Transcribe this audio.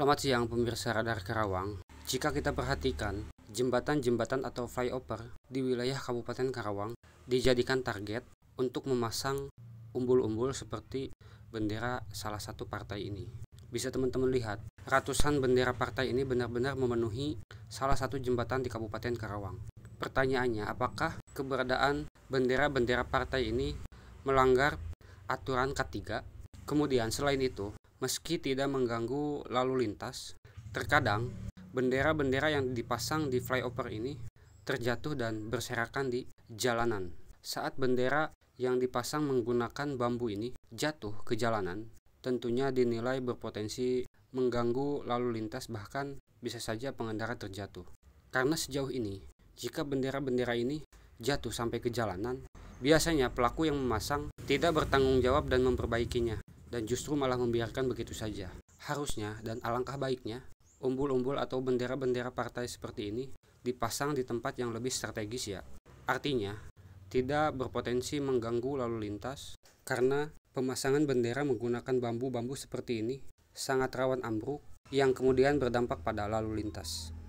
Selamat siang pemirsa Radar Karawang. Jika kita perhatikan, jembatan-jembatan atau flyover di wilayah Kabupaten Karawang dijadikan target untuk memasang umbul-umbul seperti bendera salah satu partai ini. Bisa teman-teman lihat, ratusan bendera partai ini benar-benar memenuhi salah satu jembatan di Kabupaten Karawang. Pertanyaannya, apakah keberadaan bendera-bendera partai ini melanggar aturan ketiga? Kemudian, selain itu, meski tidak mengganggu lalu lintas. Terkadang, bendera-bendera yang dipasang di flyover ini terjatuh dan berserakan di jalanan. Saat bendera yang dipasang menggunakan bambu ini jatuh ke jalanan, tentunya dinilai berpotensi mengganggu lalu lintas bahkan bisa saja pengendara terjatuh. Karena sejauh ini, jika bendera-bendera ini jatuh sampai ke jalanan, biasanya pelaku yang memasang tidak bertanggung jawab dan memperbaikinya dan justru malah membiarkan begitu saja. Harusnya dan alangkah baiknya, umbul-umbul atau bendera-bendera partai seperti ini dipasang di tempat yang lebih strategis ya. Artinya, tidak berpotensi mengganggu lalu lintas karena pemasangan bendera menggunakan bambu-bambu seperti ini sangat rawan ambruk yang kemudian berdampak pada lalu lintas.